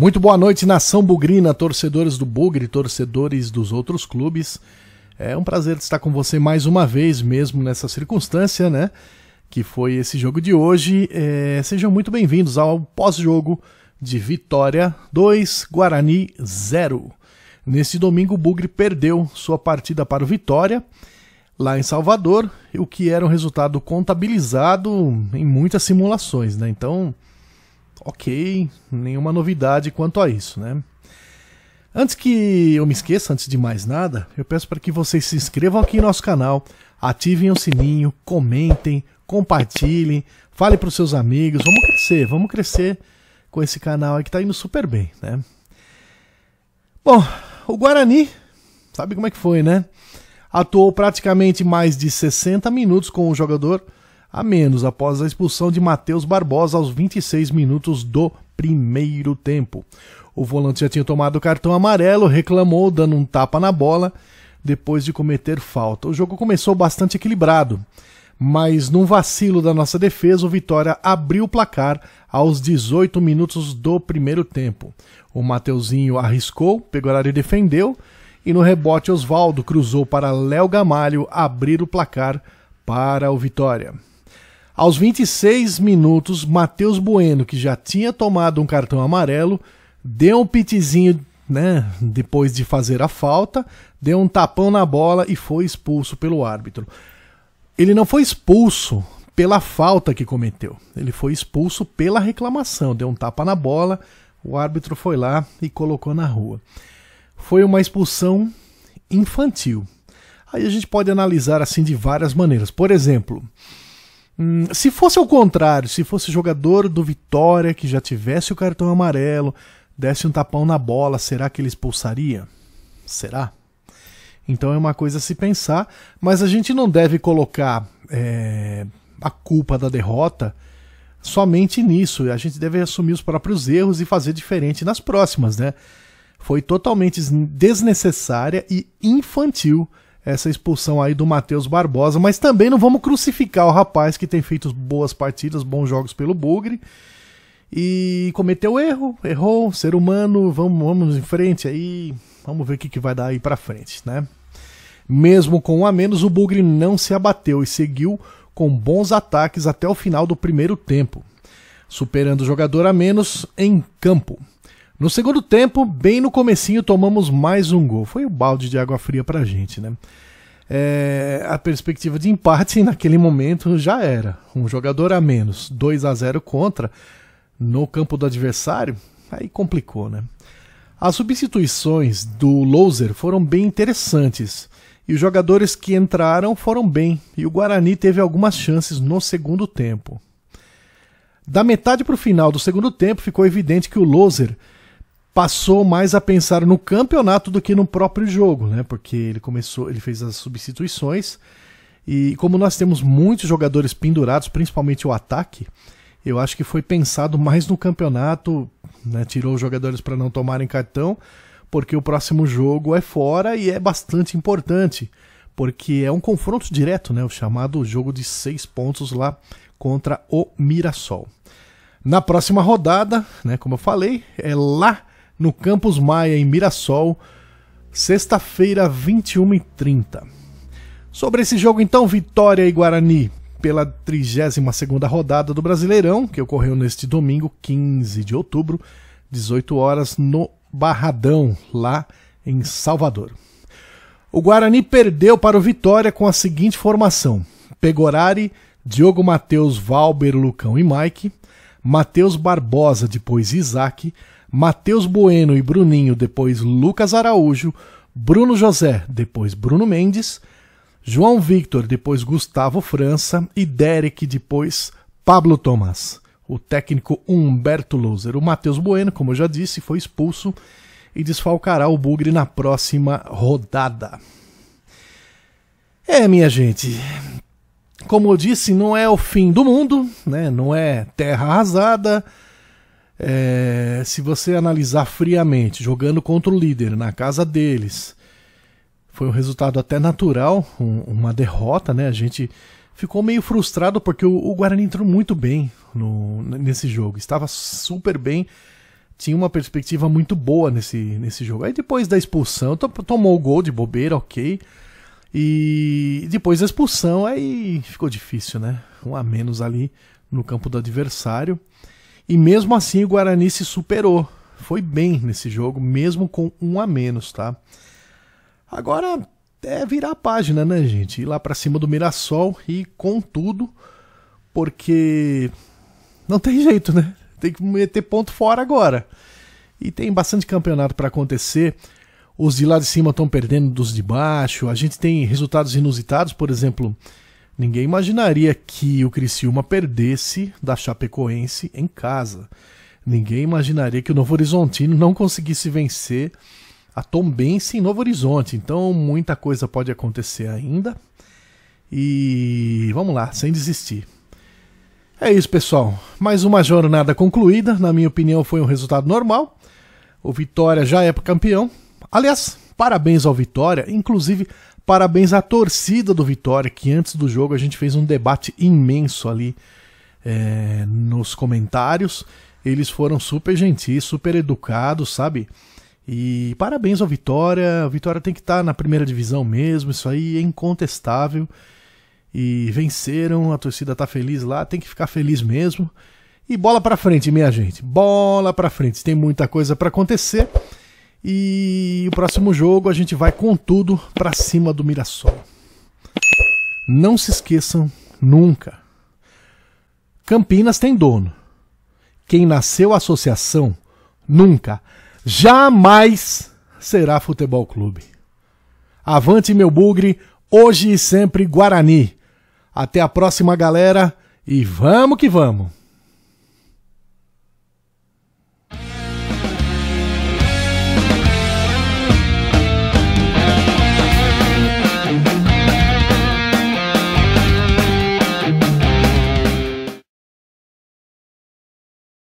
Muito boa noite, nação bugrina, torcedores do Bugre, torcedores dos outros clubes. É um prazer estar com você mais uma vez, mesmo nessa circunstância, né? Que foi esse jogo de hoje. É, sejam muito bem-vindos ao pós-jogo de Vitória 2, Guarani 0. Nesse domingo, o Bugre perdeu sua partida para o Vitória, lá em Salvador, o que era um resultado contabilizado em muitas simulações, né? Então, ok, nenhuma novidade quanto a isso, né? Antes que eu me esqueça, antes de mais nada, eu peço para que vocês se inscrevam aqui no nosso canal, ativem o sininho, comentem, compartilhem, fale para os seus amigos, vamos crescer, vamos crescer com esse canal aí que está indo super bem, né? Bom, o Guarani, sabe como é que foi, né? Atuou praticamente mais de 60 minutos com o jogador a menos após a expulsão de Matheus Barbosa aos 26 minutos do primeiro tempo. O volante já tinha tomado o cartão amarelo, reclamou, dando um tapa na bola depois de cometer falta. O jogo começou bastante equilibrado, mas num vacilo da nossa defesa, o Vitória abriu o placar aos 18 minutos do primeiro tempo. O Mateuzinho arriscou, pegou e defendeu e no rebote Oswaldo cruzou para Léo Gamalho abrir o placar para o Vitória. Aos 26 minutos, Matheus Bueno, que já tinha tomado um cartão amarelo, deu um pitizinho, né, depois de fazer a falta, deu um tapão na bola e foi expulso pelo árbitro. Ele não foi expulso pela falta que cometeu. Ele foi expulso pela reclamação, deu um tapa na bola, o árbitro foi lá e colocou na rua. Foi uma expulsão infantil. Aí a gente pode analisar assim de várias maneiras. Por exemplo, Hum, se fosse ao contrário, se fosse jogador do Vitória que já tivesse o cartão amarelo, desse um tapão na bola, será que ele expulsaria? Será? Então é uma coisa a se pensar, mas a gente não deve colocar é, a culpa da derrota somente nisso. A gente deve assumir os próprios erros e fazer diferente nas próximas, né? Foi totalmente desnecessária e infantil essa expulsão aí do Matheus Barbosa, mas também não vamos crucificar o rapaz que tem feito boas partidas, bons jogos pelo Bugre e cometeu erro, errou, ser humano, vamos, vamos em frente aí, vamos ver o que, que vai dar aí para frente, né? Mesmo com um a menos, o Bugre não se abateu e seguiu com bons ataques até o final do primeiro tempo, superando o jogador a menos em campo. No segundo tempo, bem no comecinho, tomamos mais um gol. Foi o um balde de água fria pra gente, né? É, a perspectiva de empate naquele momento já era. Um jogador a menos, 2 a 0 contra, no campo do adversário, aí complicou, né? As substituições do Loser foram bem interessantes. E os jogadores que entraram foram bem, e o Guarani teve algumas chances no segundo tempo. Da metade para o final do segundo tempo, ficou evidente que o Loser passou mais a pensar no campeonato do que no próprio jogo, né? Porque ele começou, ele fez as substituições e como nós temos muitos jogadores pendurados, principalmente o ataque, eu acho que foi pensado mais no campeonato, né? Tirou os jogadores para não tomarem cartão, porque o próximo jogo é fora e é bastante importante, porque é um confronto direto, né? O chamado jogo de seis pontos lá contra o Mirassol. Na próxima rodada, né, como eu falei, é lá no Campus Maia, em Mirassol, sexta-feira, 21h30. Sobre esse jogo, então, Vitória e Guarani pela 32ª rodada do Brasileirão, que ocorreu neste domingo, 15 de outubro, 18 horas no Barradão, lá em Salvador. O Guarani perdeu para o Vitória com a seguinte formação: Pegorari, Diogo Matheus, Valber, Lucão e Mike, Matheus Barbosa, depois Isaac, Matheus Bueno e Bruninho, depois Lucas Araújo, Bruno José, depois Bruno Mendes, João Victor, depois Gustavo França e Derek, depois Pablo Tomás. O técnico Humberto Loser. O Matheus Bueno, como eu já disse, foi expulso e desfalcará o Bugre na próxima rodada. É, minha gente. Como eu disse, não é o fim do mundo, né? Não é terra arrasada é, se você analisar friamente, jogando contra o líder na casa deles, foi um resultado até natural, um, uma derrota, né? A gente ficou meio frustrado porque o, o Guarani entrou muito bem no, nesse jogo, estava super bem, tinha uma perspectiva muito boa nesse, nesse jogo. Aí depois da expulsão, tomou o gol de bobeira, ok. E depois da expulsão, aí ficou difícil, né? Um a menos ali no campo do adversário. E mesmo assim o Guarani se superou. Foi bem nesse jogo, mesmo com um a menos, tá? Agora é virar a página, né, gente? Ir lá para cima do Mirassol e com tudo, porque não tem jeito, né? Tem que meter ponto fora agora. E tem bastante campeonato para acontecer. Os de lá de cima estão perdendo dos de baixo. A gente tem resultados inusitados, por exemplo, Ninguém imaginaria que o Criciúma perdesse da Chapecoense em casa. Ninguém imaginaria que o Novo Horizontino não conseguisse vencer a Tombense em Novo Horizonte. Então muita coisa pode acontecer ainda. E vamos lá, sem desistir. É isso, pessoal. Mais uma jornada concluída. Na minha opinião, foi um resultado normal. O Vitória já é campeão. Aliás, parabéns ao Vitória, inclusive parabéns à torcida do Vitória, que antes do jogo a gente fez um debate imenso ali é, nos comentários. Eles foram super gentis, super educados, sabe? E parabéns ao Vitória. O Vitória tem que estar tá na primeira divisão mesmo, isso aí é incontestável. E venceram, a torcida tá feliz lá, tem que ficar feliz mesmo. E bola para frente, minha gente. Bola para frente. Tem muita coisa para acontecer. E o próximo jogo a gente vai com tudo para cima do Mirassol. Não se esqueçam nunca. Campinas tem dono. Quem nasceu associação nunca, jamais será futebol clube. Avante meu bugre, hoje e sempre Guarani. Até a próxima galera e vamos que vamos.